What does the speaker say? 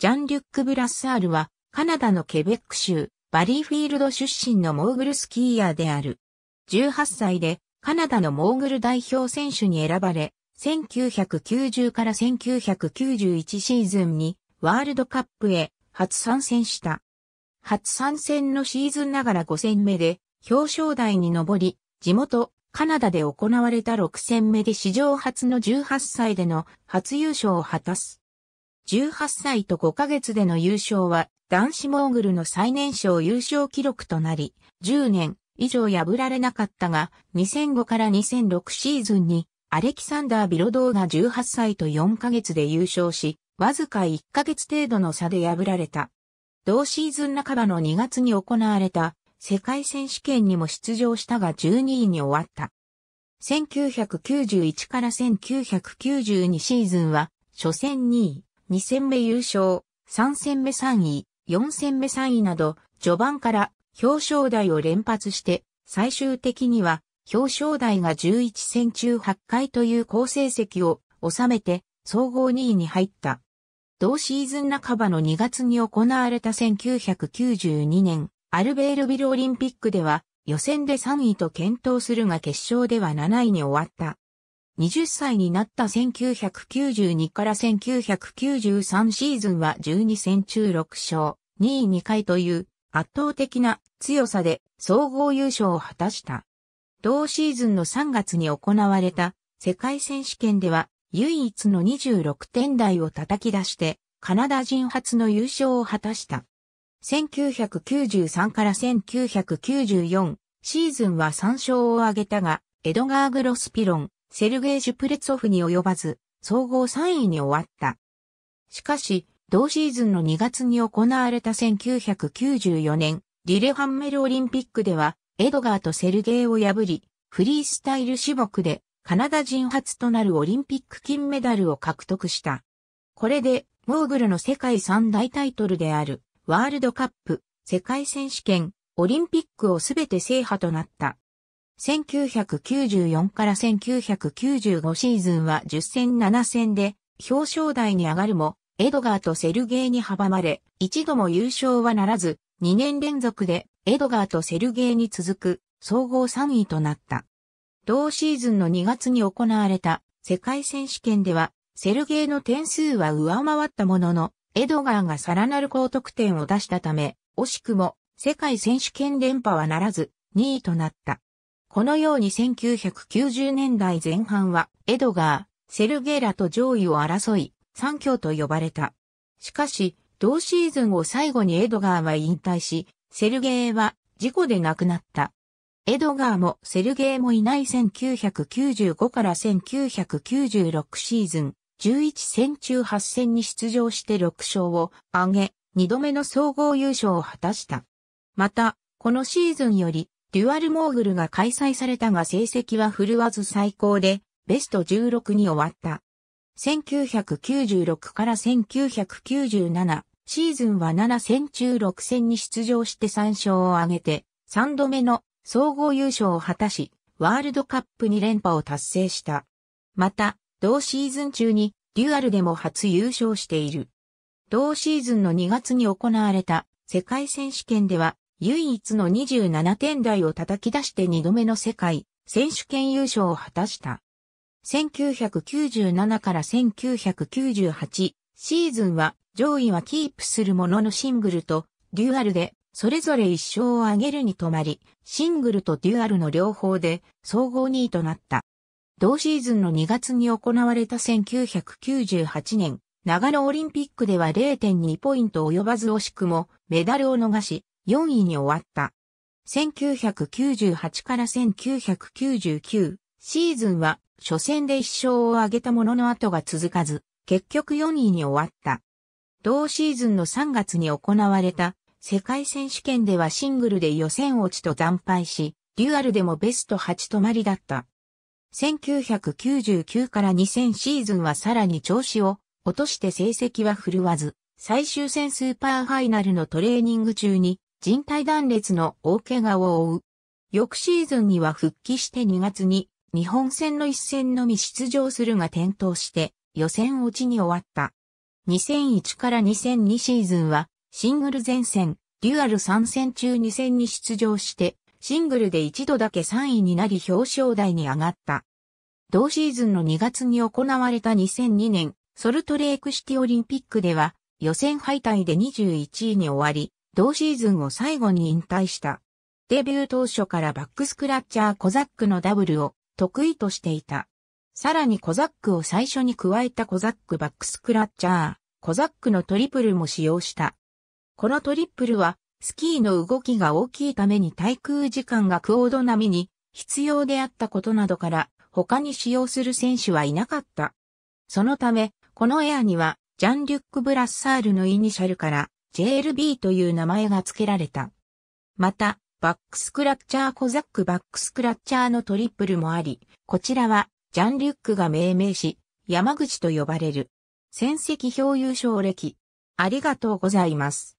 ジャン・リュック・ブラッサールは、カナダのケベック州、バリーフィールド出身のモーグルスキーヤーである。18歳で、カナダのモーグル代表選手に選ばれ、1990から1991シーズンに、ワールドカップへ初参戦した。初参戦のシーズンながら5戦目で、表彰台に上り、地元、カナダで行われた6戦目で史上初の18歳での初優勝を果たす。18歳と5ヶ月での優勝は男子モーグルの最年少優勝記録となり、10年以上破られなかったが、2005から2006シーズンにアレキサンダー・ビロドーが18歳と4ヶ月で優勝し、わずか1ヶ月程度の差で破られた。同シーズン半ばの2月に行われた世界選手権にも出場したが12位に終わった。1991から1992シーズンは初戦2位。2戦目優勝、3戦目3位、4戦目3位など、序盤から表彰台を連発して、最終的には表彰台が11戦中8回という好成績を収めて、総合2位に入った。同シーズン半ばの2月に行われた1992年、アルベールビルオリンピックでは、予選で3位と検討するが決勝では7位に終わった。20歳になった1992から1993シーズンは12戦中6勝、2位2回という圧倒的な強さで総合優勝を果たした。同シーズンの3月に行われた世界選手権では唯一の26点台を叩き出してカナダ人初の優勝を果たした。1993から1994シーズンは3勝を挙げたがエドガー・グロスピロン、セルゲージュプレツォフに及ばず、総合3位に終わった。しかし、同シーズンの2月に行われた1994年、リレハンメルオリンピックでは、エドガーとセルゲイを破り、フリースタイル種目で、カナダ人初となるオリンピック金メダルを獲得した。これで、モーグルの世界三大タイトルである、ワールドカップ、世界選手権、オリンピックをすべて制覇となった。1994から1995シーズンは10戦7戦で表彰台に上がるも、エドガーとセルゲイに阻まれ、一度も優勝はならず、2年連続でエドガーとセルゲイに続く総合3位となった。同シーズンの2月に行われた世界選手権では、セルゲイの点数は上回ったものの、エドガーがさらなる高得点を出したため、惜しくも世界選手権連覇はならず2位となった。このように1990年代前半は、エドガー、セルゲラと上位を争い、三強と呼ばれた。しかし、同シーズンを最後にエドガーは引退し、セルゲーは事故で亡くなった。エドガーもセルゲーもいない1995から1996シーズン、11戦中8戦に出場して6勝を挙げ、2度目の総合優勝を果たした。また、このシーズンよりデュアルモーグルが開催されたが成績は振るわず最高で、ベスト16に終わった。1996から1997シーズンは7戦中6戦に出場して3勝を挙げて、3度目の総合優勝を果たし、ワールドカップに連覇を達成した。また、同シーズン中にデュアルでも初優勝している。同シーズンの2月に行われた世界選手権では唯一の27点台を叩き出して2度目の世界選手権優勝を果たした。1997から1998シーズンは上位はキープするもののシングルとデュアルでそれぞれ1勝を挙げるに止まり、シングルとデュアルの両方で総合2位となった。同シーズンの2月に行われた1998年、長野オリンピックでは0.2ポイント及ばず惜しくもメダルを逃し、4位に終わった。1998から1999シーズンは初戦で1勝を挙げたものの後が続かず、結局4位に終わった。同シーズンの3月に行われた世界選手権ではシングルで予選落ちと惨敗し、デュアルでもベスト8止まりだった。1999から2000シーズンはさらに調子を落として成績は振るわず、最終戦スーパーファイナルのトレーニング中に人体断裂の大怪我を負う。翌シーズンには復帰して2月に日本戦の一戦のみ出場するが転倒して予選落ちに終わった。2001から2002シーズンはシングル前線、デュアル3戦中2戦に出場してシングルで一度だけ3位になり表彰台に上がった。同シーズンの2月に行われた2002年ソルトレークシティオリンピックでは予選敗退で21位に終わり、同シーズンを最後に引退した。デビュー当初からバックスクラッチャーコザックのダブルを得意としていた。さらにコザックを最初に加えたコザックバックスクラッチャー、コザックのトリプルも使用した。このトリプルはスキーの動きが大きいために対空時間がクオード並みに必要であったことなどから他に使用する選手はいなかった。そのため、このエアにはジャン・リュック・ブラッサールのイニシャルから JLB という名前が付けられた。また、バックスクラッチャーコザックバックスクラッチャーのトリプルもあり、こちらはジャンリュックが命名し、山口と呼ばれる。戦績表優勝歴。ありがとうございます。